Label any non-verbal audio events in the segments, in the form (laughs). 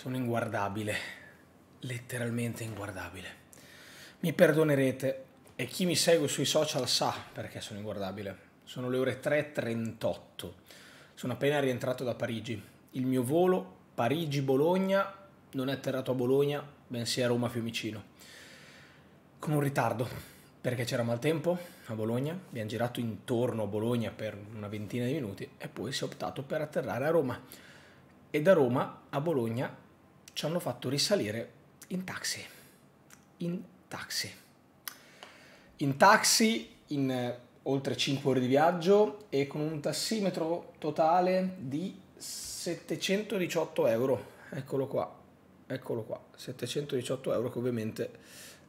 Sono inguardabile, letteralmente inguardabile. Mi perdonerete e chi mi segue sui social sa perché sono inguardabile. Sono le ore 3.38. Sono appena rientrato da Parigi. Il mio volo Parigi-Bologna non è atterrato a Bologna, bensì a Roma-Fiumicino. Con un ritardo, perché c'era maltempo a Bologna, abbiamo girato intorno a Bologna per una ventina di minuti e poi si è optato per atterrare a Roma. E da Roma a Bologna ci hanno fatto risalire in taxi. In taxi. In taxi, in eh, oltre 5 ore di viaggio e con un tassimetro totale di 718 euro. Eccolo qua, eccolo qua, 718 euro che ovviamente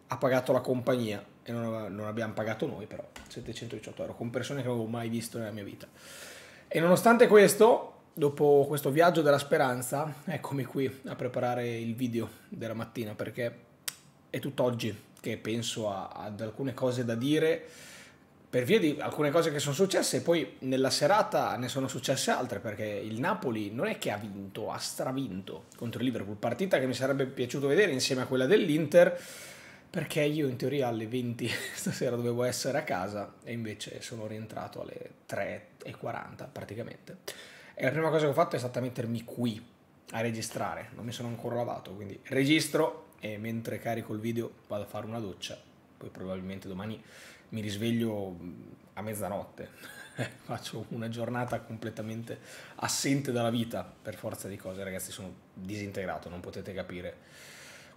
ha pagato la compagnia e non, non abbiamo pagato noi però, 718 euro, con persone che non avevo mai visto nella mia vita. E nonostante questo, dopo questo viaggio della speranza, eccomi qui a preparare il video della mattina perché è tutt'oggi che penso a, ad alcune cose da dire per via di alcune cose che sono successe e poi nella serata ne sono successe altre perché il Napoli non è che ha vinto, ha stravinto contro il Liverpool, partita che mi sarebbe piaciuto vedere insieme a quella dell'Inter perché io in teoria alle 20 (laughs) stasera dovevo essere a casa e invece sono rientrato alle 3.40 praticamente. E la prima cosa che ho fatto è stata mettermi qui a registrare, non mi sono ancora lavato, quindi registro e mentre carico il video vado a fare una doccia, poi probabilmente domani mi risveglio mm, a mezzanotte, (laughs) faccio una giornata completamente assente dalla vita per forza di cose, ragazzi sono disintegrato, non potete capire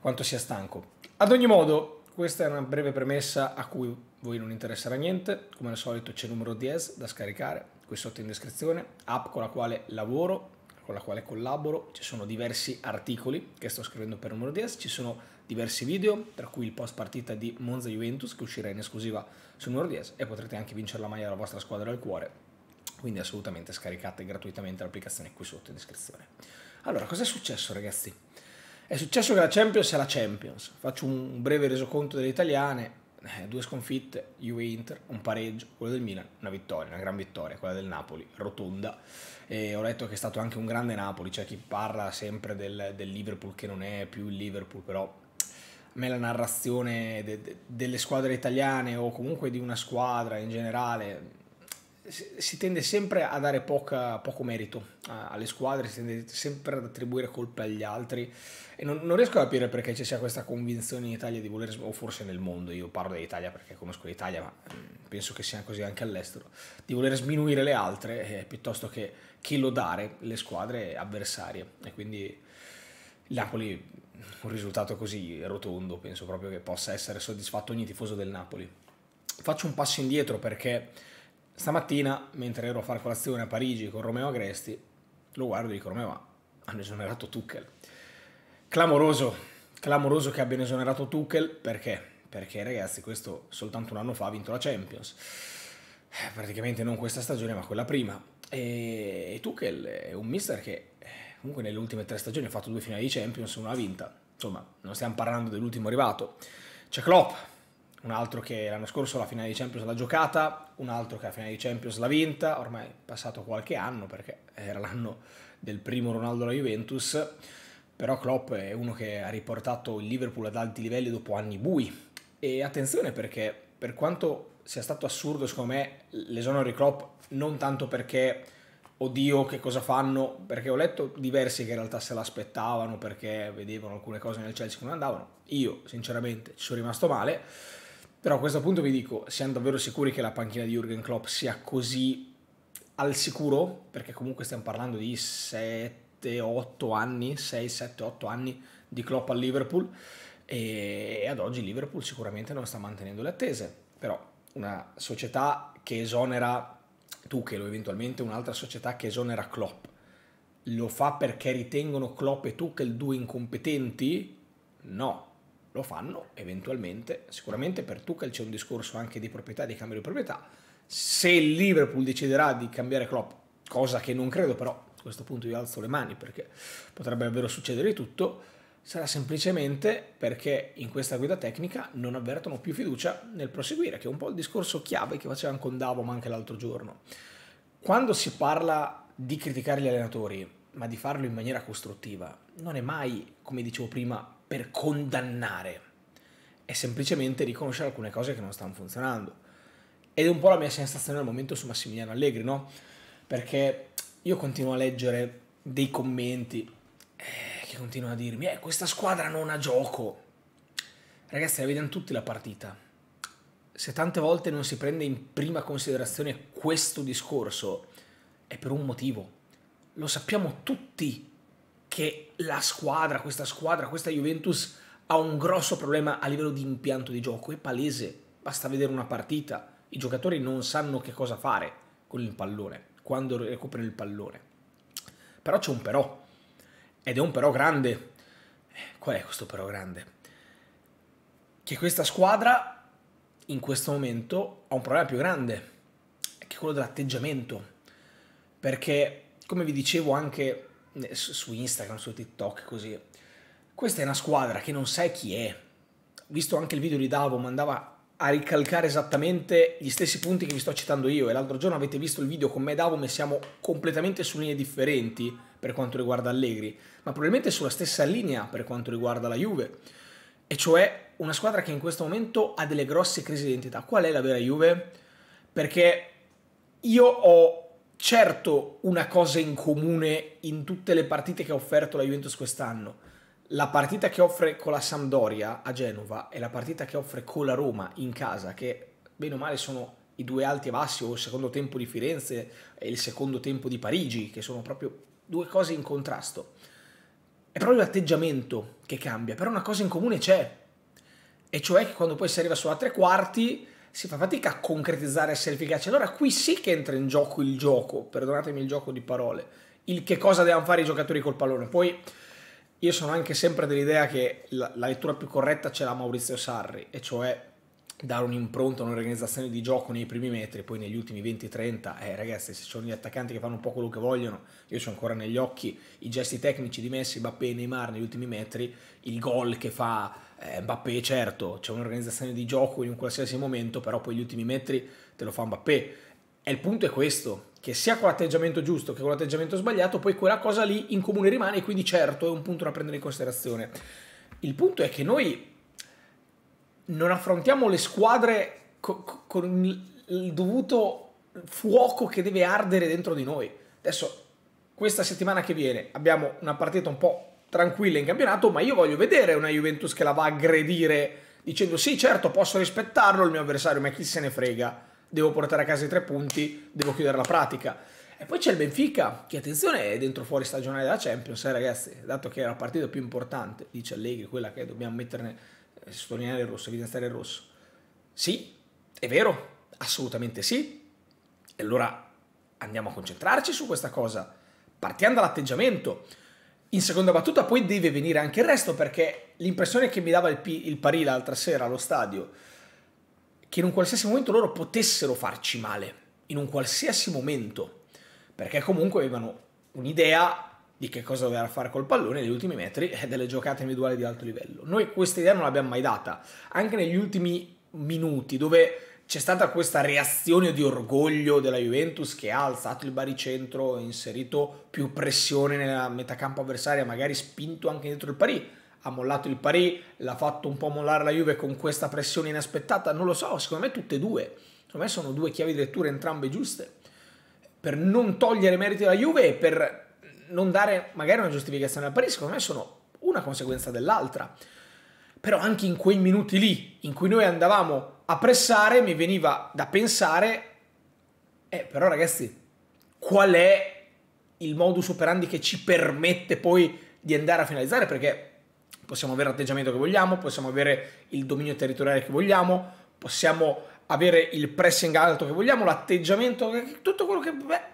quanto sia stanco. Ad ogni modo, questa è una breve premessa a cui voi non interesserà niente, come al solito c'è il numero 10 da scaricare, qui sotto in descrizione, app con la quale lavoro, con la quale collaboro, ci sono diversi articoli che sto scrivendo per numero 10, ci sono diversi video, tra cui il post partita di Monza Juventus che uscirà in esclusiva su numero 10 e potrete anche vincere la maglia della vostra squadra al cuore. Quindi assolutamente scaricate gratuitamente l'applicazione qui sotto in descrizione. Allora, cosa è successo ragazzi? È successo che la Champions è la Champions. Faccio un breve resoconto delle italiane, eh, due sconfitte, Juve-Inter, un pareggio, quella del Milan, una vittoria, una gran vittoria, quella del Napoli, rotonda. E ho letto che è stato anche un grande Napoli, c'è cioè chi parla sempre del, del, Liverpool che non è più il Liverpool, però a me la narrazione de, de, delle squadre italiane o comunque di una squadra in generale si tende sempre a dare poca, poco merito alle squadre, si tende sempre ad attribuire colpe agli altri e non, non, riesco a capire perché ci sia questa convinzione in Italia di voler, o forse nel mondo, io parlo dell'Italia perché conosco l'Italia, ma mm, penso che sia così anche all'estero, di voler sminuire le altre eh, piuttosto che, che lodare le squadre avversarie e quindi Napoli un risultato così rotondo penso proprio che possa essere soddisfatto ogni tifoso del Napoli. Faccio un passo indietro perché Stamattina, mentre ero a fare colazione a Parigi con Romeo Agresti, lo guardo e dico Romeo, ma hanno esonerato Tuchel. Clamoroso, clamoroso che abbiano esonerato Tuchel, perché? Perché ragazzi, questo soltanto un anno fa ha vinto la Champions. Eh, praticamente non questa stagione, ma quella prima. E Tuchel è un mister che eh, comunque nelle ultime tre stagioni ha fatto due finali di Champions, una vinta. Insomma, non stiamo parlando dell'ultimo arrivato. C'è Klopp, un altro che l'anno scorso la finale di Champions l'ha giocata, un altro che la finale di Champions l'ha vinta, ormai è passato qualche anno perché era l'anno del primo Ronaldo alla Juventus, però Klopp è uno che ha riportato il Liverpool ad alti livelli dopo anni bui e attenzione perché per quanto sia stato assurdo secondo me l'esonero di Klopp non tanto perché oddio che cosa fanno, perché ho letto diversi che in realtà se l'aspettavano perché vedevano alcune cose nel Chelsea che non andavano, io sinceramente ci sono rimasto male, però a questo punto vi dico, siamo davvero sicuri che la panchina di Jurgen Klopp sia così al sicuro? Perché comunque stiamo parlando di 7-8 anni, 6-7-8 anni di Klopp al Liverpool e ad oggi Liverpool sicuramente non sta mantenendo le attese. Però una società che esonera Tuchel o eventualmente un'altra società che esonera Klopp lo fa perché ritengono Klopp e Tuchel due incompetenti? No, lo fanno eventualmente, sicuramente per Tuchel c'è un discorso anche di proprietà, di cambio di proprietà, se il Liverpool deciderà di cambiare Klopp, cosa che non credo però, a questo punto io alzo le mani perché potrebbe davvero succedere tutto, sarà semplicemente perché in questa guida tecnica non avvertono più fiducia nel proseguire, che è un po' il discorso chiave che facevano con Davo ma anche l'altro giorno. Quando si parla di criticare gli allenatori, ma di farlo in maniera costruttiva, non è mai, come dicevo prima, per condannare, è semplicemente riconoscere alcune cose che non stanno funzionando. Ed è un po' la mia sensazione al momento su Massimiliano Allegri, no? Perché io continuo a leggere dei commenti eh, che continuano a dirmi, eh, questa squadra non ha gioco. Ragazzi, la vediamo tutti la partita. Se tante volte non si prende in prima considerazione questo discorso, è per un motivo. Lo sappiamo tutti che la squadra, questa squadra, questa Juventus ha un grosso problema a livello di impianto di gioco, è palese, basta vedere una partita, i giocatori non sanno che cosa fare con il pallone, quando recuperano il pallone. Però c'è un però, ed è un però grande. Qual è questo però grande? Che questa squadra in questo momento ha un problema più grande, che è quello dell'atteggiamento. Perché, come vi dicevo anche su Instagram, su TikTok, così. Questa è una squadra che non sai chi è. Visto anche il video di Davo, mandava a ricalcare esattamente gli stessi punti che vi sto citando io e l'altro giorno avete visto il video con me e Davo ma siamo completamente su linee differenti per quanto riguarda Allegri, ma probabilmente sulla stessa linea per quanto riguarda la Juve, e cioè una squadra che in questo momento ha delle grosse crisi di identità. Qual è la vera Juve? Perché io ho certo una cosa in comune in tutte le partite che ha offerto la Juventus quest'anno. La partita che offre con la Sampdoria a Genova e la partita che offre con la Roma in casa, che bene o male sono i due alti e bassi, o il secondo tempo di Firenze e il secondo tempo di Parigi, che sono proprio due cose in contrasto. È proprio l'atteggiamento che cambia, però una cosa in comune c'è, e cioè che quando poi si arriva sulla tre quarti si fa fatica a concretizzare, e essere efficaci. Allora qui sì che entra in gioco il gioco, perdonatemi il gioco di parole, il che cosa devono fare i giocatori col pallone. Poi io sono anche sempre dell'idea che la, la lettura più corretta ce l'ha Maurizio Sarri, e cioè dare un'impronta, un'organizzazione di gioco nei primi metri, poi negli ultimi 20-30, eh ragazzi, se ci sono gli attaccanti che fanno un po' quello che vogliono, io ho ancora negli occhi i gesti tecnici di Messi, Mbappé e Neymar negli ultimi metri, il gol che fa eh, Mbappé, certo, c'è un'organizzazione di gioco in un qualsiasi momento, però poi gli ultimi metri te lo fa Mbappé. E il punto è questo, che sia con l'atteggiamento giusto che con l'atteggiamento sbagliato, poi quella cosa lì in comune rimane, quindi certo è un punto da prendere in considerazione. Il punto è che noi non affrontiamo le squadre co- con il dovuto fuoco che deve ardere dentro di noi. Adesso, questa settimana che viene, abbiamo una partita un po' tranquilla in campionato, ma io voglio vedere una Juventus che la va a aggredire dicendo sì, certo, posso rispettarlo il mio avversario, ma chi se ne frega? Devo portare a casa i tre punti, devo chiudere la pratica. E poi c'è il Benfica, che attenzione è dentro fuori stagionale della Champions, eh, ragazzi, dato che è la partita più importante, dice Allegri, quella che dobbiamo metterne eh, sottolineare il rosso, evidenziare il rosso. Sì, è vero, assolutamente sì. E allora andiamo a concentrarci su questa cosa, partiamo dall'atteggiamento. In seconda battuta poi deve venire anche il resto, perché l'impressione che mi dava il, P il Pari l'altra sera allo stadio, che in un qualsiasi momento loro potessero farci male, in un qualsiasi momento, perché comunque avevano un'idea di che cosa doveva fare col pallone negli ultimi metri e delle giocate individuali di alto livello. Noi questa idea non l'abbiamo mai data, anche negli ultimi minuti dove c'è stata questa reazione di orgoglio della Juventus che ha alzato il baricentro, inserito più pressione nella metacampo avversaria, magari spinto anche dietro il pari. Ha mollato il pari, l'ha fatto un po' mollare la Juve con questa pressione inaspettata, non lo so, secondo me tutte e due. Secondo me sono due chiavi di lettura entrambe giuste. Per non togliere meriti alla Juve e per non dare magari una giustificazione al Paris, secondo me sono una conseguenza dell'altra. Però anche in quei minuti lì, in cui noi andavamo a pressare, mi veniva da pensare, eh, però ragazzi, qual è il modus operandi che ci permette poi di andare a finalizzare? Perché possiamo avere l'atteggiamento che vogliamo, possiamo avere il dominio territoriale che vogliamo, possiamo avere il pressing alto che vogliamo, l'atteggiamento, tutto quello che... Beh,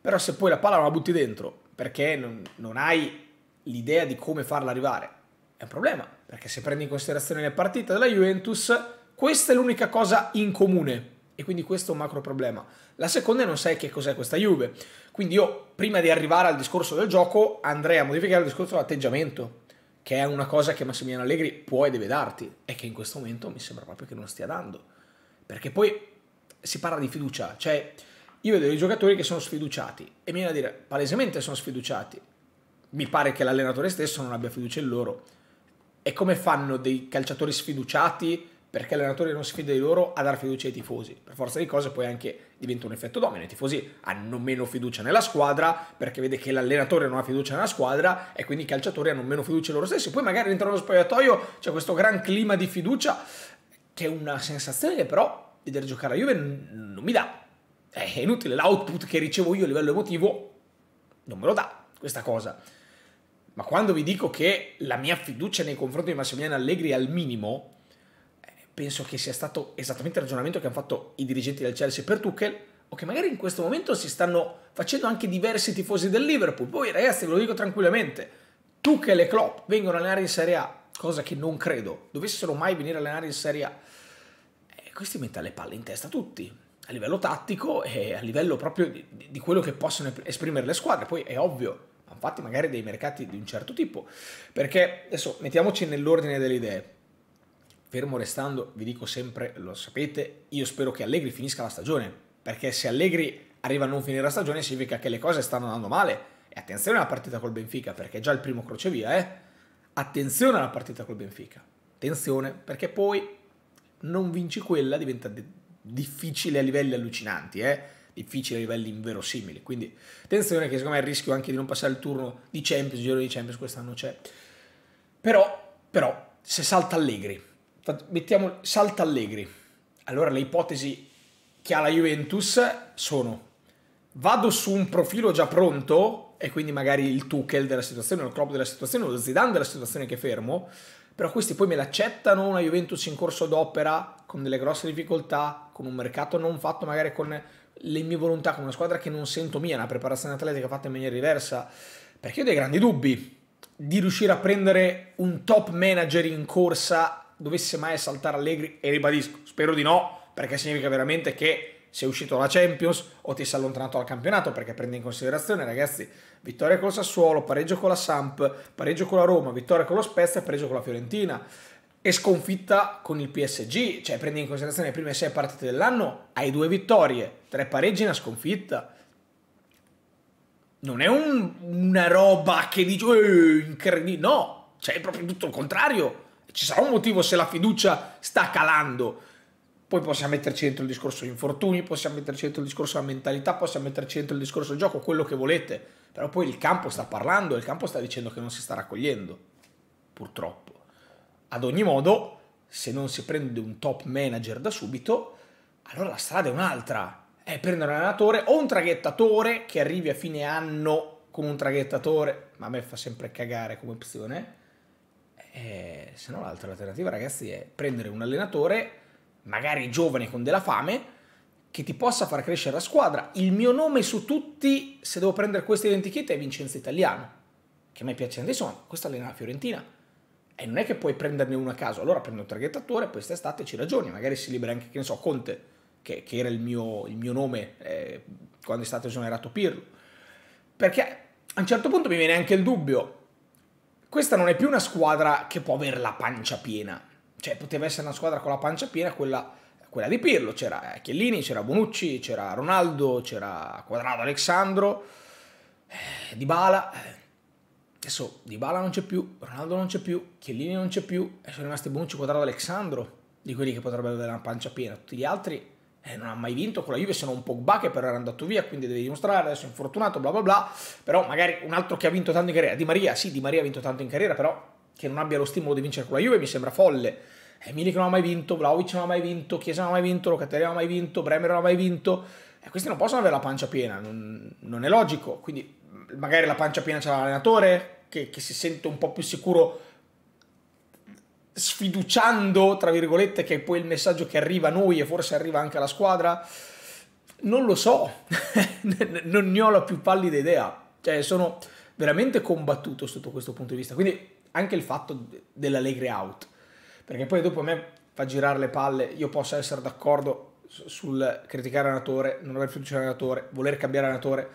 però se poi la palla non la butti dentro perché non, non hai l'idea di come farla arrivare. È un problema, perché se prendi in considerazione le partite della Juventus, questa è l'unica cosa in comune e quindi questo è un macro problema. La seconda è non sai che cos'è questa Juve. Quindi io, prima di arrivare al discorso del gioco, andrei a modificare il discorso dell'atteggiamento, che è una cosa che Massimiliano Allegri può e deve darti, e che in questo momento mi sembra proprio che non stia dando. Perché poi si parla di fiducia, cioè io vedo dei giocatori che sono sfiduciati e mi viene a dire, palesemente sono sfiduciati. Mi pare che l'allenatore stesso non abbia fiducia in loro. E come fanno dei calciatori sfiduciati perché l'allenatore non sfida di loro a dare fiducia ai tifosi? Per forza di cose poi anche diventa un effetto domino. I tifosi hanno meno fiducia nella squadra perché vede che l'allenatore non ha fiducia nella squadra e quindi i calciatori hanno meno fiducia in loro stessi. Poi magari all'interno dello spogliatoio c'è questo gran clima di fiducia che è una sensazione che però vedere giocare a Juve non mi dà è inutile, l'output che ricevo io a livello emotivo non me lo dà questa cosa. Ma quando vi dico che la mia fiducia nei confronti di Massimiliano Allegri è al minimo, eh, penso che sia stato esattamente il ragionamento che hanno fatto i dirigenti del Chelsea per Tuchel, o che magari in questo momento si stanno facendo anche diversi tifosi del Liverpool. Poi ragazzi ve lo dico tranquillamente, Tuchel e Klopp vengono a allenare in Serie A, cosa che non credo, dovessero mai venire a allenare in Serie A. Eh, questi mettono le palle in testa tutti a livello tattico e a livello proprio di, di quello che possono esprimere le squadre. Poi è ovvio, hanno fatti magari dei mercati di un certo tipo, perché adesso mettiamoci nell'ordine delle idee. Fermo restando, vi dico sempre, lo sapete, io spero che Allegri finisca la stagione, perché se Allegri arriva a non finire la stagione significa che le cose stanno andando male. E attenzione alla partita col Benfica, perché è già il primo crocevia, eh? Attenzione alla partita col Benfica. Attenzione, perché poi non vinci quella, diventa difficile a livelli allucinanti, eh? difficile a livelli inverosimili. Quindi attenzione che secondo me il rischio anche di non passare il turno di Champions, il giro di Champions quest'anno c'è. Però, però, se salta Allegri, mettiamo salta Allegri, allora le ipotesi che ha la Juventus sono vado su un profilo già pronto e quindi magari il Tuchel della situazione, il Klopp della situazione, lo Zidane della situazione che fermo, però questi poi me l'accettano una Juventus in corso d'opera con delle grosse difficoltà, con un mercato non fatto magari con le mie volontà, con una squadra che non sento mia, una preparazione atletica fatta in maniera diversa, perché ho dei grandi dubbi di riuscire a prendere un top manager in corsa dovesse mai saltare Allegri e ribadisco, spero di no, perché significa veramente che sei uscito dalla Champions o ti sei allontanato dal campionato, perché prendi in considerazione, ragazzi, vittoria con Sassuolo, pareggio con la Samp, pareggio con la Roma, vittoria con lo Spezia, pareggio con la Fiorentina e sconfitta con il PSG, cioè prendi in considerazione le prime sei partite dell'anno, hai due vittorie, tre pareggi e una sconfitta. Non è un, una roba che dici, eh, oh, incredibile, no, cioè è proprio tutto il contrario. Ci sarà un motivo se la fiducia sta calando poi possiamo metterci dentro il discorso di infortuni, possiamo metterci dentro il discorso della mentalità, possiamo metterci dentro il discorso del gioco, quello che volete. Però poi il campo sta parlando il campo sta dicendo che non si sta raccogliendo, purtroppo. Ad ogni modo, se non si prende un top manager da subito, allora la strada è un'altra. È prendere un allenatore o un traghettatore che arrivi a fine anno con un traghettatore, ma a me fa sempre cagare come opzione. E, eh, se no l'altra alternativa, ragazzi, è prendere un allenatore magari giovane con della fame, che ti possa far crescere la squadra. Il mio nome su tutti, se devo prendere questa identichetta, è Vincenzo Italiano, che a me piace tantissimo, questa allena la Fiorentina. E non è che puoi prenderne uno a caso, allora prendo un traghettatore, poi quest'estate ci ragioni, magari si libera anche, che ne so, Conte, che, che era il mio, il mio nome eh, quando è stato esonerato Pirlo. Perché a un certo punto mi viene anche il dubbio, questa non è più una squadra che può avere la pancia piena, cioè, poteva essere una squadra con la pancia piena, quella, quella di Pirlo, c'era eh, Chiellini, c'era Bonucci, c'era Ronaldo, c'era Quadrado Alessandro, eh, Dybala, eh. adesso Dybala non c'è più, Ronaldo non c'è più, Chiellini non c'è più, e sono rimasti Bonucci, Quadrado Alessandro, di quelli che potrebbero avere una pancia piena, tutti gli altri eh, non ha mai vinto con la Juve sono non un Pogba che però era andato via, quindi deve dimostrare, adesso è infortunato, bla bla bla, però magari un altro che ha vinto tanto in carriera, Di Maria, sì, Di Maria ha vinto tanto in carriera, però che non abbia lo stimolo di vincere con la Juve mi sembra folle. Emili non ha mai vinto, Vlaovic non ha mai vinto, Chiesa non ha mai vinto, Locatelli non ha mai vinto, Bremer non ha mai vinto. E eh, questi non possono avere la pancia piena, non, non è logico. Quindi mm, magari la pancia piena c'è l'allenatore che, che si sente un po' più sicuro sfiduciando, tra virgolette, che è poi il messaggio che arriva a noi e forse arriva anche alla squadra? Non lo so, (laughs) non ne ho la più pallida idea. Cioè, sono veramente combattuto sotto questo punto di vista. Quindi anche il fatto dell'Allegri out, perché poi dopo a me fa girare le palle, io posso essere d'accordo sul criticare l'allenatore, non aver fiducia nell'allenatore, voler cambiare allenatore,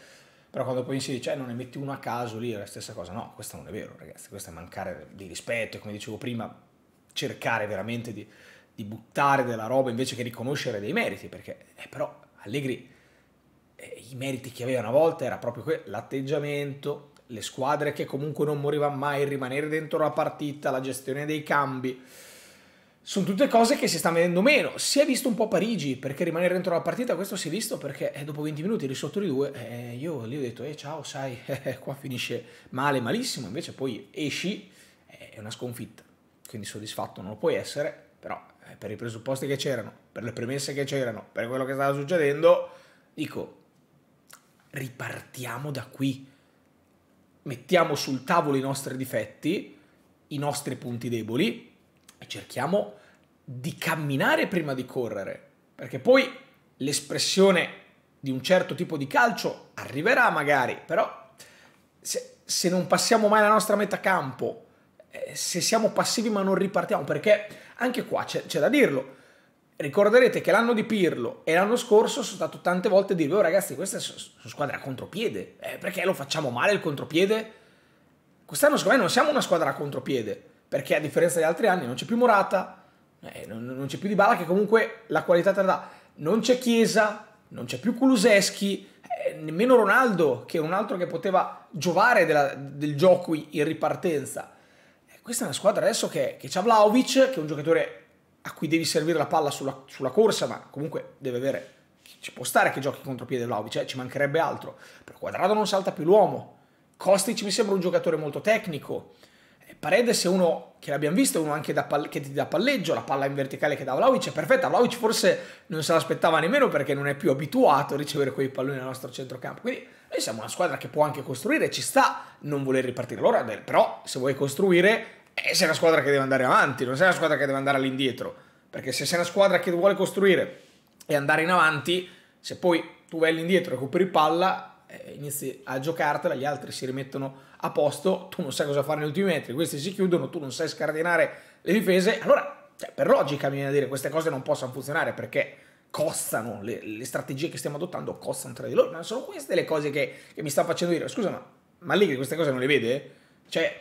però quando poi si dice eh, non ne metti uno a caso lì è la stessa cosa, no, questo non è vero ragazzi, questo è mancare di rispetto e come dicevo prima cercare veramente di, di, buttare della roba invece che riconoscere dei meriti, perché eh, però Allegri eh, i meriti che aveva una volta era proprio l'atteggiamento, le squadre che comunque non morivano mai, rimanere dentro la partita, la gestione dei cambi. Sono tutte cose che si stanno vedendo meno. Si è visto un po' Parigi perché rimanere dentro la partita, questo si è visto perché eh, dopo 20 minuti eri sotto di due. Eh, io lì ho detto, eh ciao, sai, (laughs) eh, qua finisce male, malissimo. Invece poi esci, eh, è una sconfitta. Quindi soddisfatto non lo puoi essere, però eh, per i presupposti che c'erano, per le premesse che c'erano, per quello che stava succedendo, dico, ripartiamo da qui mettiamo sul tavolo i nostri difetti, i nostri punti deboli e cerchiamo di camminare prima di correre, perché poi l'espressione di un certo tipo di calcio arriverà magari, però se, se non passiamo mai la nostra metà campo, eh, se siamo passivi ma non ripartiamo, perché anche qua c'è da dirlo, Ricorderete che l'anno di Pirlo e l'anno scorso sono stato tante volte a dire: oh ragazzi, questa è una squadra a contropiede, eh, perché lo facciamo male il contropiede? Quest'anno secondo me non siamo una squadra a contropiede, perché a differenza degli altri anni non c'è più Morata, eh, non, c'è più Di Bala che comunque la qualità te la dà, non c'è Chiesa, non c'è più Kuluseschi, eh, nemmeno Ronaldo, che è un altro che poteva giovare della, del gioco in ripartenza. Eh, questa è una squadra adesso che, che c'ha Vlaovic, che è un giocatore a cui devi servire la palla sulla, sulla corsa, ma comunque deve avere, ci può stare che giochi contro piede Vlaovic, eh, ci mancherebbe altro, però Quadrado non salta più l'uomo, Kostic mi sembra un giocatore molto tecnico, eh, Paredes è uno che l'abbiamo visto, è uno anche che ti dà palleggio, la palla in verticale che dà Vlaovic è perfetta, Vlaovic forse non se l'aspettava nemmeno perché non è più abituato a ricevere quei palloni nel nostro centrocampo, quindi noi siamo una squadra che può anche costruire, ci sta non voler ripartire, allora però se vuoi costruire e eh, sei una squadra che deve andare avanti, non sei una squadra che deve andare all'indietro. Perché se sei una squadra che vuole costruire e andare in avanti, se poi tu vai all'indietro e recuperi palla, eh, inizi a giocartela, gli altri si rimettono a posto, tu non sai cosa fare negli ultimi metri, questi si chiudono, tu non sai scardinare le difese, allora cioè, per logica mi viene a dire queste cose non possono funzionare perché costano, le, le strategie che stiamo adottando costano tra di loro, non sono queste le cose che, che mi sta facendo dire, scusa ma, ma Allegri queste cose non le vede? Cioè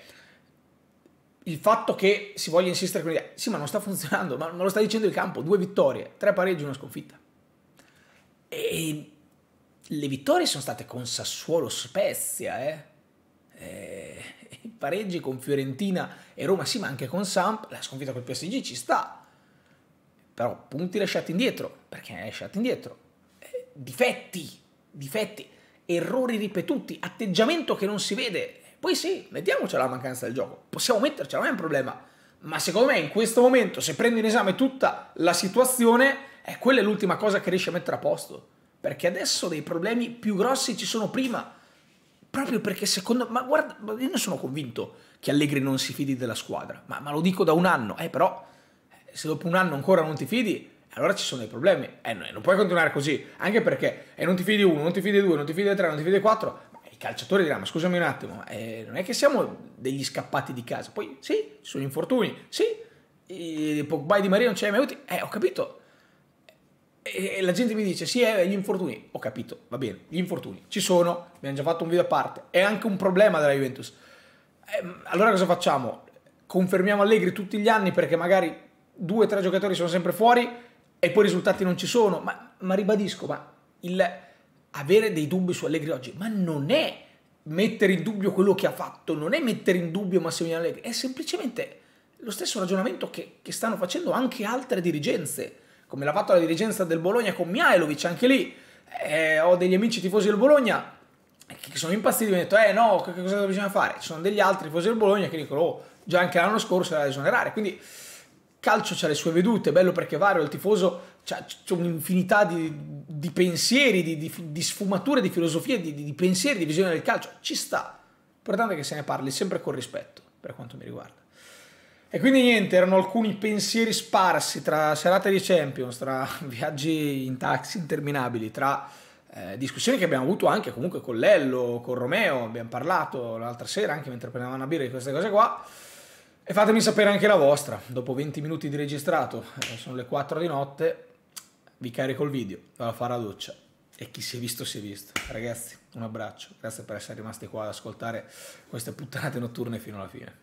il fatto che si voglia insistere con l'idea, sì ma non sta funzionando, ma non lo sta dicendo il campo, due vittorie, tre pareggi, una sconfitta. E le vittorie sono state con Sassuolo Spezia, eh? E... Eh, i pareggi con Fiorentina e Roma sì, ma anche con Samp, la sconfitta col PSG ci sta, però punti lasciati indietro, perché ne lasciati indietro, eh, difetti, difetti, errori ripetuti, atteggiamento che non si vede, poi sì, mettiamoci la mancanza del gioco, possiamo mettercela, non è un problema. Ma secondo me in questo momento, se prendi in esame tutta la situazione, eh, quella è l'ultima cosa che riesci a mettere a posto. Perché adesso dei problemi più grossi ci sono prima. Proprio perché secondo me, Ma guarda, io ne sono convinto che Allegri non si fidi della squadra, ma, ma lo dico da un anno, eh però eh, se dopo un anno ancora non ti fidi, allora ci sono dei problemi. Eh, eh, non puoi continuare così, anche perché eh, non ti fidi uno, non ti fidi due, non ti fidi tre, non ti fidi quattro, calciatore dirà, ma scusami un attimo, eh, non è che siamo degli scappati di casa. Poi sì, ci sono infortuni, sì, eh, Pogba di Maria non c'è mai avuti, eh ho capito. E, e la gente mi dice, sì, eh, gli infortuni, ho capito, va bene, gli infortuni ci sono, abbiamo già fatto un video a parte, è anche un problema della Juventus. Eh, allora cosa facciamo? Confermiamo Allegri tutti gli anni perché magari due o tre giocatori sono sempre fuori e poi i risultati non ci sono, ma, ma ribadisco, ma il avere dei dubbi su Allegri oggi, ma non è mettere in dubbio quello che ha fatto, non è mettere in dubbio Massimiliano Allegri, è semplicemente lo stesso ragionamento che, che stanno facendo anche altre dirigenze, come l'ha fatto la dirigenza del Bologna con Miailovic, anche lì eh, ho degli amici tifosi del Bologna che sono impazziti e mi hanno detto eh no, che cosa bisogna fare? Ci sono degli altri tifosi del Bologna che dicono oh, già anche l'anno scorso era da esonerare, quindi calcio c'ha le sue vedute, bello perché Vario è il tifoso cioè, c'è, un'infinità di, di, pensieri, di, di, di, sfumature, di filosofie, di, pensieri, di visione del calcio. Ci sta. L'importante è che se ne parli sempre con rispetto, per quanto mi riguarda. E quindi niente, erano alcuni pensieri sparsi tra serate di Champions, tra (laughs) viaggi in taxi interminabili, tra eh, discussioni che abbiamo avuto anche comunque con Lello, con Romeo, abbiamo parlato l'altra sera anche mentre prendevamo una birra di queste cose qua. E fatemi sapere anche la vostra, dopo 20 minuti di registrato, eh, sono le 4 di notte, vi carico il video, vado a fare la doccia e chi si è visto si è visto. Ragazzi, un abbraccio, grazie per essere rimasti qua ad ascoltare queste puttanate notturne fino alla fine.